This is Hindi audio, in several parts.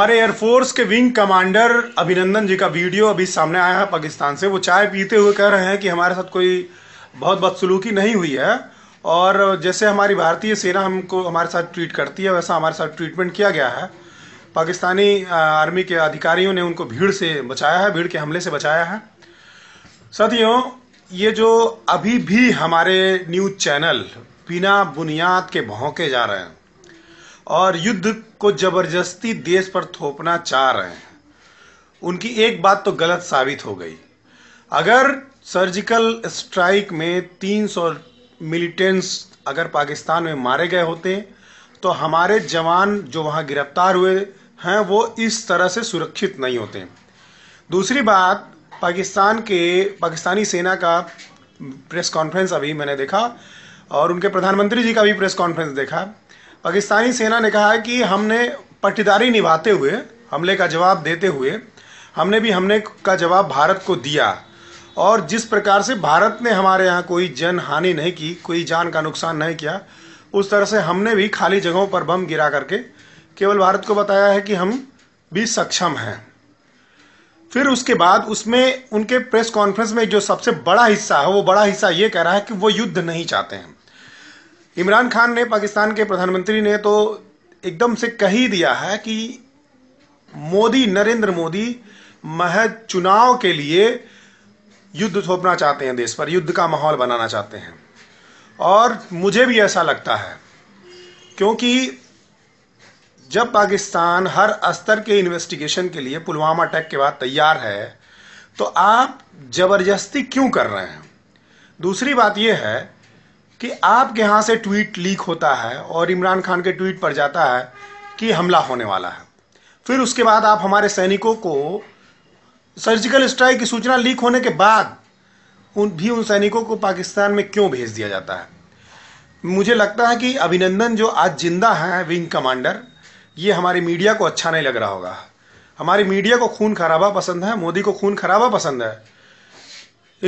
हमारे एयरफोर्स के विंग कमांडर अभिनंदन जी का वीडियो अभी सामने आया है पाकिस्तान से वो चाय पीते हुए कह रहे हैं कि हमारे साथ कोई बहुत बदसलूकी नहीं हुई है और जैसे हमारी भारतीय सेना हमको हमारे साथ ट्रीट करती है वैसा हमारे साथ ट्रीटमेंट किया गया है पाकिस्तानी आर्मी के अधिकारियों ने उनको भीड़ से बचाया है भीड़ के हमले से बचाया है साथियों ये जो अभी भी हमारे न्यूज चैनल बिना बुनियाद के भौंके जा रहे हैं और युद्ध को जबरदस्ती देश पर थोपना चाह रहे हैं उनकी एक बात तो गलत साबित हो गई अगर सर्जिकल स्ट्राइक में 300 मिलिटेंट्स अगर पाकिस्तान में मारे गए होते तो हमारे जवान जो वहाँ गिरफ्तार हुए हैं वो इस तरह से सुरक्षित नहीं होते दूसरी बात पाकिस्तान के पाकिस्तानी सेना का प्रेस कॉन्फ्रेंस अभी मैंने देखा और उनके प्रधानमंत्री जी का भी प्रेस कॉन्फ्रेंस देखा पाकिस्तानी सेना ने कहा है कि हमने पट्टीदारी निभाते हुए हमले का जवाब देते हुए हमने भी हमने का जवाब भारत को दिया और जिस प्रकार से भारत ने हमारे यहाँ कोई जन हानि नहीं की कोई जान का नुकसान नहीं किया उस तरह से हमने भी खाली जगहों पर बम गिरा करके केवल भारत को बताया है कि हम भी सक्षम हैं फिर उसके बाद उसमें उनके प्रेस कॉन्फ्रेंस में जो सबसे बड़ा हिस्सा है वो बड़ा हिस्सा ये कह रहा है कि वो युद्ध नहीं चाहते हैं इमरान खान ने पाकिस्तान के प्रधानमंत्री ने तो एकदम से कह ही दिया है कि मोदी नरेंद्र मोदी महज चुनाव के लिए युद्ध थोपना चाहते हैं देश पर युद्ध का माहौल बनाना चाहते हैं और मुझे भी ऐसा लगता है क्योंकि जब पाकिस्तान हर स्तर के इन्वेस्टिगेशन के लिए पुलवामा अटैक के बाद तैयार है तो आप जबरदस्ती क्यों कर रहे हैं दूसरी बात यह है कि आपके यहाँ से ट्वीट लीक होता है और इमरान खान के ट्वीट पर जाता है कि हमला होने वाला है फिर उसके बाद आप हमारे सैनिकों को सर्जिकल स्ट्राइक की सूचना लीक होने के बाद उन भी उन सैनिकों को पाकिस्तान में क्यों भेज दिया जाता है मुझे लगता है कि अभिनंदन जो आज जिंदा हैं विंग कमांडर ये हमारी मीडिया को अच्छा नहीं लग रहा होगा हमारी मीडिया को खून खराबा पसंद है मोदी को खून खराबा पसंद है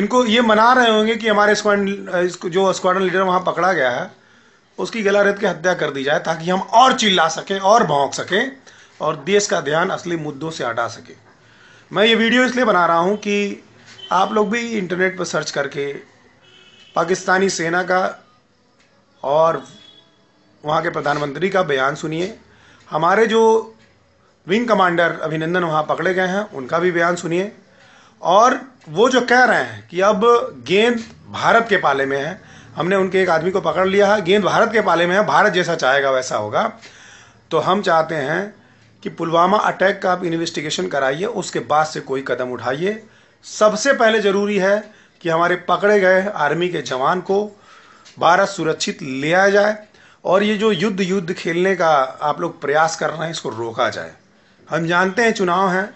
इनको ये मना रहे होंगे कि हमारे स्क्वाड जो स्क्वाडन लीडर वहाँ पकड़ा गया है उसकी गला रेत के हत्या कर दी जाए ताकि हम और चिल्ला सकें और भौंक सकें और देश का ध्यान असली मुद्दों से हटा सकें मैं ये वीडियो इसलिए बना रहा हूँ कि आप लोग भी इंटरनेट पर सर्च करके पाकिस्तानी सेना का और वहाँ के प्रधानमंत्री का बयान सुनिए हमारे जो विंग कमांडर अभिनंदन वहाँ पकड़े गए हैं उनका भी बयान सुनिए और वो जो कह रहे हैं कि अब गेंद भारत के पाले में है हमने उनके एक आदमी को पकड़ लिया है गेंद भारत के पाले में है भारत जैसा चाहेगा वैसा होगा तो हम चाहते हैं कि पुलवामा अटैक का आप इन्वेस्टिगेशन कराइए उसके बाद से कोई कदम उठाइए सबसे पहले ज़रूरी है कि हमारे पकड़े गए आर्मी के जवान को भारत सुरक्षित ले आया जाए और ये जो युद्ध युद्ध खेलने का आप लोग प्रयास कर रहे हैं इसको रोका जाए हम जानते हैं चुनाव हैं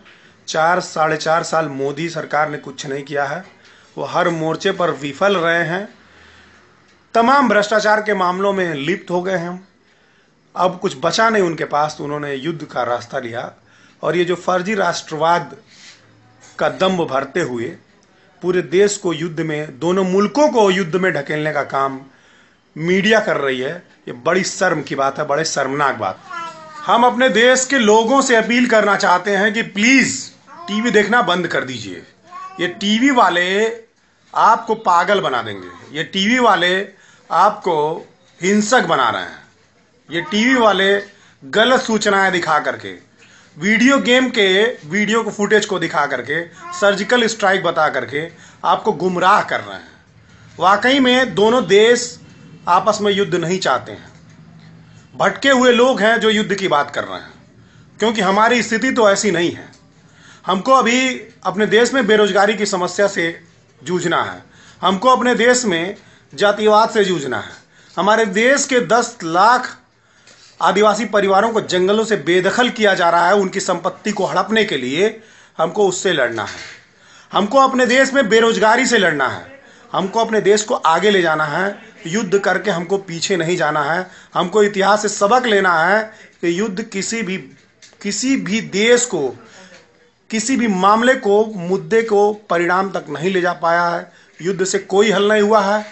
चार साढ़े चार साल मोदी सरकार ने कुछ नहीं किया है वो हर मोर्चे पर विफल रहे हैं तमाम भ्रष्टाचार के मामलों में लिप्त हो गए हैं अब कुछ बचा नहीं उनके पास तो उन्होंने युद्ध का रास्ता लिया और ये जो फर्जी राष्ट्रवाद का दम्ब भरते हुए पूरे देश को युद्ध में दोनों मुल्कों को युद्ध में ढकेलने का काम मीडिया कर रही है ये बड़ी शर्म की बात है बड़े शर्मनाक बात हम अपने देश के लोगों से अपील करना चाहते हैं कि प्लीज़ टीवी देखना बंद कर दीजिए ये टीवी वाले आपको पागल बना देंगे ये टीवी वाले आपको हिंसक बना रहे हैं ये टीवी वाले गलत सूचनाएं दिखा करके वीडियो गेम के वीडियो को फुटेज को दिखा करके सर्जिकल स्ट्राइक बता करके आपको गुमराह कर रहे हैं वाकई में दोनों देश आपस में युद्ध नहीं चाहते हैं भटके हुए लोग हैं जो युद्ध की बात कर रहे हैं क्योंकि हमारी स्थिति तो ऐसी नहीं है हमको अभी अपने देश में बेरोजगारी की समस्या से जूझना है हमको अपने देश में जातिवाद से जूझना है हमारे देश के दस लाख आदिवासी परिवारों को जंगलों से बेदखल किया जा रहा है उनकी संपत्ति को हड़पने के लिए हमको उससे लड़ना है हमको अपने देश में बेरोजगारी से लड़ना है हमको अपने देश को आगे ले जाना है युद्ध करके हमको पीछे नहीं जाना है हमको इतिहास से सबक लेना है कि युद्ध किसी भी किसी भी देश को किसी भी मामले को मुद्दे को परिणाम तक नहीं ले जा पाया है युद्ध से कोई हल नहीं हुआ है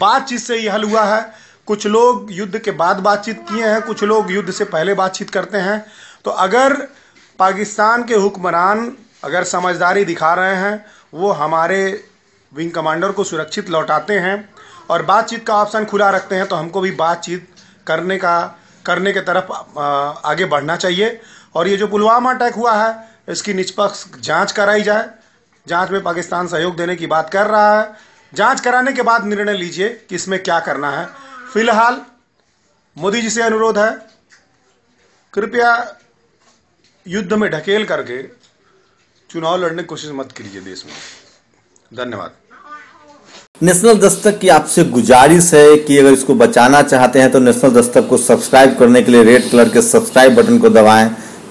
बातचीत से ही हल हुआ है कुछ लोग युद्ध के बाद बातचीत किए हैं कुछ लोग युद्ध से पहले बातचीत करते हैं तो अगर पाकिस्तान के हुक्मरान अगर समझदारी दिखा रहे हैं वो हमारे विंग कमांडर को सुरक्षित लौटाते हैं और बातचीत का ऑप्शन खुला रखते हैं तो हमको भी बातचीत करने का करने के तरफ आगे बढ़ना चाहिए और ये जो पुलवामा अटैक हुआ है इसकी निष्पक्ष जांच कराई जाए जांच में पाकिस्तान सहयोग देने की बात कर रहा है जांच कराने के बाद निर्णय लीजिए कि इसमें क्या करना है फिलहाल मोदी जी से अनुरोध है कृपया युद्ध में ढकेल करके चुनाव लड़ने की कोशिश मत कीजिए देश में धन्यवाद नेशनल दस्तक की आपसे गुजारिश है कि अगर इसको बचाना चाहते हैं तो नेशनल दस्तक को सब्सक्राइब करने के लिए रेड कलर के सब्सक्राइब बटन को दबाएं